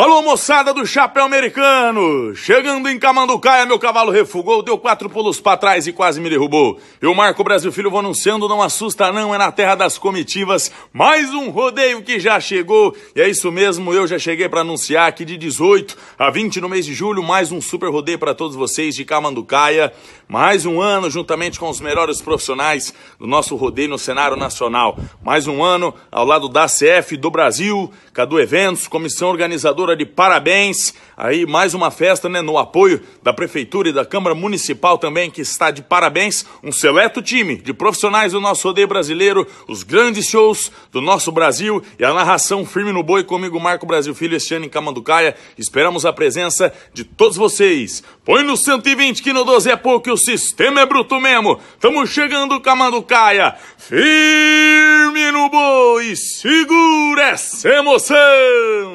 Alô, moçada do chapéu americano! Chegando em Camanducaia, meu cavalo refugou, deu quatro pulos para trás e quase me derrubou. Eu, Marco Brasil Filho, vou anunciando, não assusta não, é na terra das comitivas. Mais um rodeio que já chegou. E é isso mesmo, eu já cheguei para anunciar que de 18 a 20 no mês de julho, mais um super rodeio para todos vocês de Camanducaia. Mais um ano, juntamente com os melhores profissionais do nosso rodeio no cenário nacional. Mais um ano ao lado da CF do Brasil, Cadu Eventos, comissão organizadora de parabéns. Aí mais uma festa, né, no apoio da prefeitura e da Câmara Municipal também que está de parabéns, um seleto time de profissionais do nosso rodeio brasileiro, os grandes shows do nosso Brasil e a narração firme no boi comigo Marco Brasil Filho este ano em Camanducaia. Esperamos a presença de todos vocês. Põe no 120 que no 12 é pouco, o sistema é bruto mesmo. estamos chegando Camanducaia. Firme no boi, segura essa emoção.